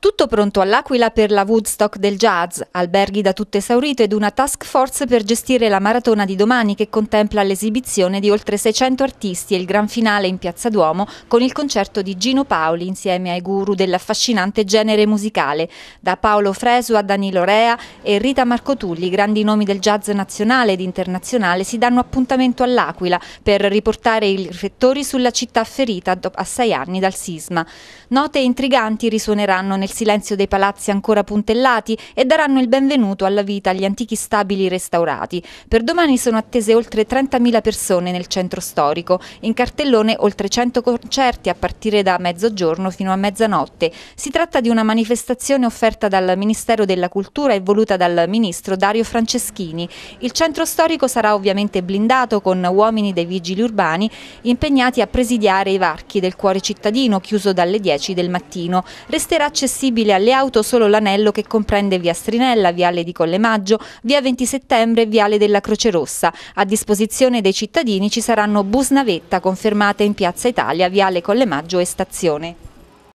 Tutto pronto all'Aquila per la Woodstock del jazz, alberghi da tutto esaurito ed una task force per gestire la maratona di domani che contempla l'esibizione di oltre 600 artisti e il gran finale in Piazza Duomo con il concerto di Gino Paoli insieme ai guru dell'affascinante genere musicale, da Paolo Fresu a Danilo Rea e Rita Marcotulli, grandi nomi del jazz nazionale ed internazionale, si danno appuntamento all'Aquila per riportare i riflettori sulla città ferita a sei anni dal sisma. Note intriganti risuoneranno nel nel silenzio dei palazzi ancora puntellati e daranno il benvenuto alla vita agli antichi stabili restaurati. Per domani sono attese oltre 30.000 persone nel centro storico, in cartellone oltre 100 concerti a partire da mezzogiorno fino a mezzanotte. Si tratta di una manifestazione offerta dal Ministero della Cultura e voluta dal Ministro Dario Franceschini. Il centro storico sarà ovviamente blindato con uomini dei vigili urbani impegnati a presidiare i varchi del cuore cittadino chiuso dalle 10 del mattino. Resterà accessibile accessibile alle auto solo l'anello che comprende via Strinella, viale di Collemaggio, via 20 settembre e viale della Croce Rossa. A disposizione dei cittadini ci saranno bus navetta confermate in Piazza Italia, viale Collemaggio e stazione.